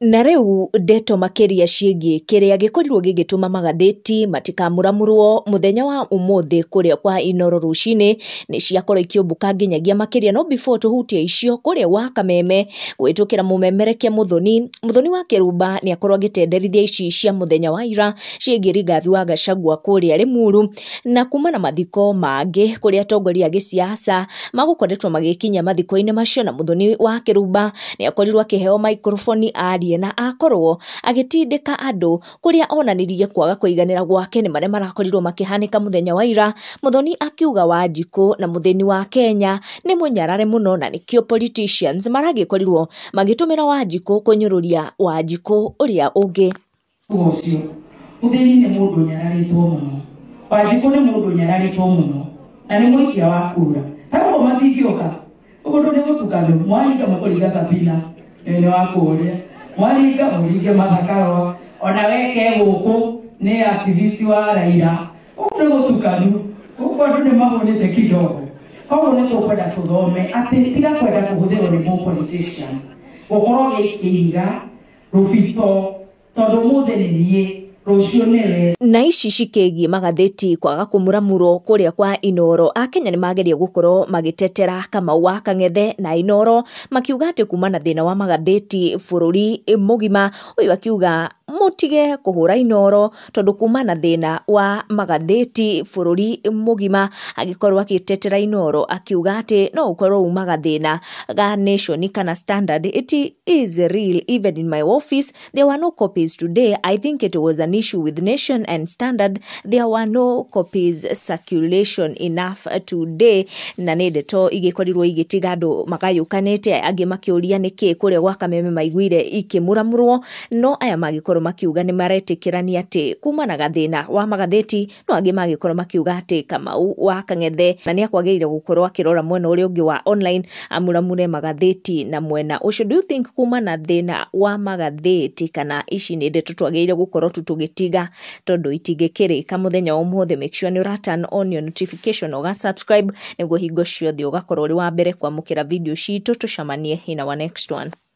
Na rĩu ndeto makĩria ciĩgiĩ kĩrĩa gĩkorirwo gĩgĩtũma magathĩti matikamũramũrwo mũthenya wa ũmũthĩ kũrĩa kwa Inooro rũcinĩ nĩ ciakorwo ikĩũmbũka nginyagia makĩria no before tũhutie icio kũrĩa Wakameme kũhĩtũkĩra mũmemerekia Mũthoni, Mũthoni wa Kĩrumba nĩ akorwo agĩtenderithia ici cia mũthenya wa ira ciĩgiĩ Rigathi wa Gachagua kũrĩa Limuru na kuma na mathiko mangĩ kũrĩa atongoria a gĩsiasa magũkoretwo magĩkinya mathiko-inĩ macio na Mũthoni wa Kĩrumba nĩ akorirwo akĩheo maikroboni aria kwaria na akorwo agĩtindĩka andũ kũrĩa onanirie kwaga kũiganĩra gwake nĩ marĩa marakorirwo makĩhanĩka mũthenya wa ira mũthoni akiuga wanjikũ na mũthĩni wa kenya nĩ mũnyarare mũno na nĩkĩo politicians maragĩkorirwo magĩtũmĩra wanjikũ kũnyũrũria wanjikũ ũrĩa ũngĩ ũcio mũthĩni nĩ mũndũ nyararĩtwo mũno wanjikũ nĩ mũndũ nyararĩtwo mũno na nĩ mũikia wa kura taguo mathingĩũka ũgũndũ nĩ gũtukanio mwahinga mũkũriga sabina nene wa kũũrĩa mwaringa ringe mathakaro ona weke guku ni activist wa raira å uku ni gutukanu uku andu ni mahunite kidogo koguo ni tukwenda tuthome ati tiga kwenda kå hå thä rwo nä må gå korwo kä iga rå bito tondå må thä nä muthenirie rucio nene na ici cikigie magatheti kwaga kumuramuro kuria kwa inoro akenya nimageria gukorwo magitetera kamau wa kang'ethe na inoro makiuga ati kuma na thina wa magatheti bururi mugima uyu akiuga mutige kuhura inoro tondu kuma na thina wa magatheti bururi mugima agikorwo agitetera inoro akiuga ati no ukorwo umaga thina ga nation kana standard it is real even in my office there were no copies today i think it was an issue with nation and standard there were no copies circulation enough today na nä ndeto igäkorirwo igätiga andå magayå kanä te angä makä å ria nä kä kå rä gwa kameme maiguire ikä må ramå rwo no aya magä korwo magĩkorwo makiuga nĩ maretĩkĩrania kuma na gathĩna wa magatheti no angĩ magĩkorwo makiuga atĩ Kamau wa Kang'ethe na nĩ akwagĩrĩire gũkorwo akĩrora mwena ũrĩa ũngĩ wa online amuramure magatheti na mwena ũcio do you think kumana thĩna wa magatheti kana ici nĩ ndeto twagĩrĩire gũkorwo tu tũgĩtiga tondũ itingĩkĩrĩka mũthenya o mothe make sure nĩ ũra turn on your notification ũga subscribe nĩguo hingo ciothe ũgakorwo ũrĩ wa mbere kwamũkĩra video citũ tũcemanie hina wa next one